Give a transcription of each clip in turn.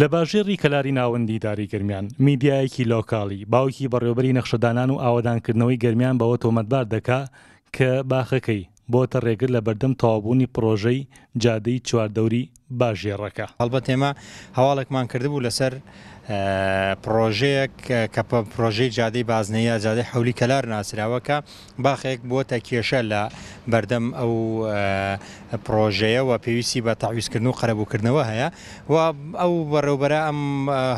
لە باژێری کەلاری ناوەندی داریگررمیان میدیایەکی لۆکاڵی باوکی بەڕێوبەری نەخشەدانان و ئاوادانکردنەوەی گررمیان بەوە تۆمەتبار دەکا کە باخەکەی بۆتە ڕێگر لە بەردەم تەوابوونی پرۆژەی جادەی چواردەوری باژێڕەکە هەڵبەت ئێمە هەواڵێکمان کردبوو لەسەر پرۆژەیەک کە پرۆژەی جادەی بازنەیە زیادە حولی کەلار ناسراوەکە باخێک بۆتە کێشە لە بەردەم ئەو پرۆژەیەەوە پێویستی بە تاویستکردن و قەرەبووکردنەوە هەیە و ئەو بەڕێوبەرە ئەم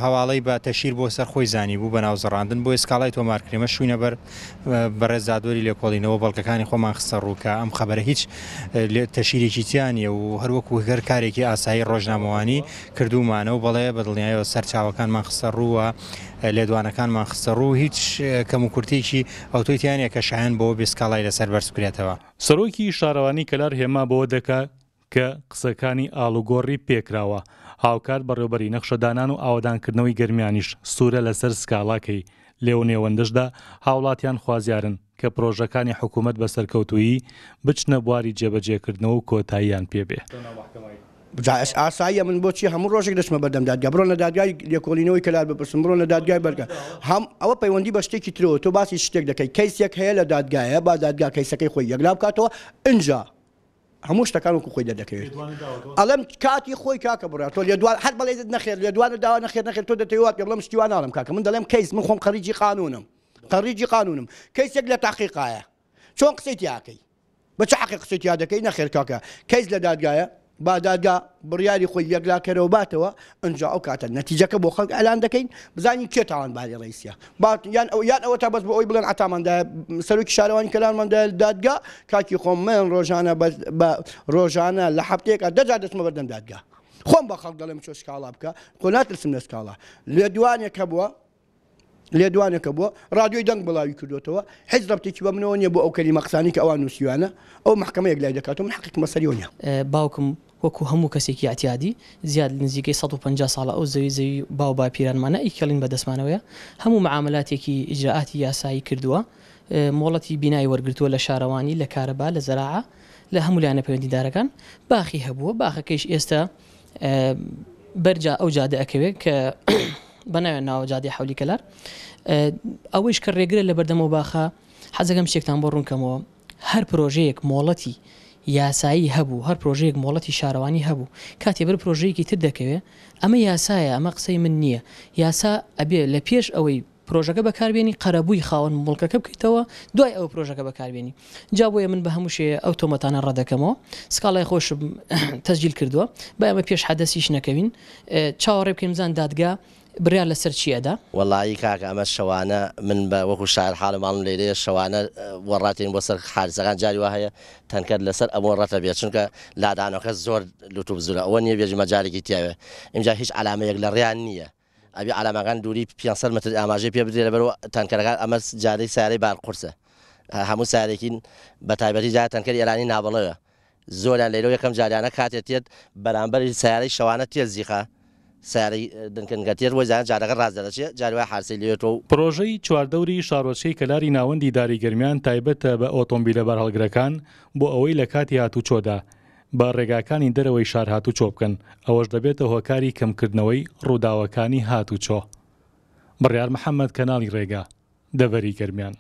هەواڵی بە تەشیر بۆ سەر خۆی زانی بوو بە ناوزڕاندن بۆ ئسکاڵای تۆمارکرێمە شوینە بەر بەڕێزادۆری لێکۆڵینەوە بەڵکەکانی خۆمان خسەڕووکە ئەم خەبەرە هیچ تەشیرێکی تیانە و هەروەکو هەر کارێکی ئاس ئاسایی ڕۆژنامەوانی کردومانە و بەڵێ بە دڵنیایەوە سەرچاوەکانمان خستە ڕووە لێدوانەکانمان خستە ڕوو هیچ کەم و کورتێکی ئەوتۆیتیانە کە شایان بۆ بێسکاڵای لەسەر بەرسکرێتەوە سەرۆکی شارەوانی کەلار هێما بەوە دەکا کە قسەکانی ئالوگۆڕی پێکراوە هاوکار بەڕێوبەری نەخشەدانان و ئاوادانکردنەوەی گررمانیش سوورە لەسەر سکاڵاکەی لێو نێوەندەشدا هاوڵاتیان خوازیارن کە پرۆژەکانی حکوومەت بە سەرکەوتویی بچنە بواری جێبەجێکردنەوە و کۆتاییان پێبێ. ئاساییە من بۆچی هەموو ڕۆژێک دەچمە بەردەمدادگا بڕۆ لە دادگای لێکۆلینەوەی کەلار بپرسم بڕۆ لە دادگای بەرگە هەم ئەوە پەیوەندی بە شتێکی ترەوە تۆ باسی شتێک دەکەی کەیسێک هەیە لە دادگایە با دادگا کەیسەکەی خۆی یەکلا بکاتەوە ئنجا هەموو شتەکان وکو خۆی دەدەکەوێت ئەڵم کاتی خۆی کاکە بڕات تۆ لە دووار هەر بەڵێ نەخێر لە دووانە داوا نەخێر نەخێت تۆ دەتەوات بڵم شتیوان ناڵم کاکە من دەڵێم کەیس من خۆم قەریجی قانونم قەریجی قانونم کەیسێک لە تاقیقایە چۆن قسەیت یاکەی بەچ حقی قسەیت یا دەکەی نەخێر کاکە کەیس لە دادگایە بادادگا بڕیاری خۆی یەکلاکەرەوە باتەوە ئەجا ئەو کاتە نەتیجەکە بۆ خەک ئەلان دەکەین بزانی کێتاوان باری ڕیسیە یان ئەو یان ئەوە تا بەس بۆ ئەوی بڵێن ئاتاماندا سەرکی شارەوانی کەلانمەدا دادگا کاکی خۆم من ڕۆژانە ڕۆژانە لە هەفتەیەکە دەجا دەستمە بەردەم دادگا خۆم بە خەڵ دەڵێم چۆ شکاڵا بکە خۆ ناترسم لە سکاڵا لێ دوانێکە بووە لێدوانەکە بووە رادیۆی دەنگ بڵاوی کردوتەوە هیچ ڕبتێکی بە منەوە نیە بۆ ئەو کەلی مەقسانی کە ئەوان نووسیوانە ئەو محکمەیەک لای دەکاتەوە من حقیق مەسەریۆنیە باوکم وەکو هەموو کەسێکی ئاعتیادی زیاد نزیکەی 150 ساڵە ئەو زەوی زەوی باو با پیرانمانە ئیکەڵین بە دەستمانەوەە هەموو معاملاتێکی ئجاعاتی یاسایی کردووە مۆڵەتی بینایی وەرگتووە لە شارەوانی لە کارەبا لە زەراعە لە هەمولیانە پەیوەندیدارەکان باخی هەبووە باخەکەیش ئێستا بەرجا ئەو جادە ئەکەوێت کە بەناوێن ناوە جادی حولی کەلار ئەوەیش کە ڕێگرە لە بەردەمەوە باخە حەزەکەم شتێکتان بۆ ڕوونکەمەوە هەر پرۆژەیەک مۆڵەتی یاسایی هەبوو هەر پرۆژەیەک مۆڵەتی شارەوانی هەبوو کاتێبەر پرۆژەیەکی تر دەکەوێت ئەمە یاسایە ئەمە قسەی من نییە یاسا ئەبێ لە پێش ئەوەی پرۆژەکە بەکاربیێنی قەرەبووی خاوەن مڵکەکە بکەیتەوە دوای ئەو پرۆژەکە بەکاربیێنی جا بۆیە من بە هەموو شێ ئەو تۆمەتانە ڕدەکەمەوە سکاڵای خۆشم تەجیل کردووە بە ئەمە پێش حەدەسیش نەکەوین چاوەڕێ بکەین زان دادگا بریان لەسەر چیەدا؟ وەڵی کاکە ئەمە شەوانە من بە وەکو شار حالماڵم لێرەیە شەوانە وەڕاتین بۆ سەر حارزەکان جاری وە هەیە تەنکرد لەسەر ئەمە ڕەتە بێت چونکە لادانەکە زۆر لوتوب زورە ئەوە نیە بێژمە جارێکی تیاوێ ئینجا هیچ ئالامەیەک لە ڕیان نییە. ئەبی ئالامەکان دووری 500 متر ئاماژەی پێ بدرێ بەرەوە تەنکەرەکان ئەمە جارەی سارەی بار قورسە هەموو سارێکین بە تایبەتی جا تەنکەر ئێرانی نابڵەوە زۆریان لەیرۆ یەکەم جاریانە کاتێتێت بەرامبەر سیارەی شەوانە تێزیخە ساری دنکنگەتێت وەی زان جارەکە ڕازدەدەچێ جاروا حرسی لێتەوە پرۆژەی چواردەوری شارۆچەی کەلاری ناوەندی داریگەرمیان تایبەتە بە ئۆتۆمبیلە بەرهەڵگرەکان بۆ ئەوەی لە کاتی هاتوو چۆدا بە ڕێگاکانی دەرەوەی شار هاتوو چۆ بکەن ئەوەش دەبێتە هۆکاری کەمکردنەوەی ڕووداوەکانی هاتوو چۆ بڕیار محەممەد کەناڵی ڕێگا دەبەری گەرمیان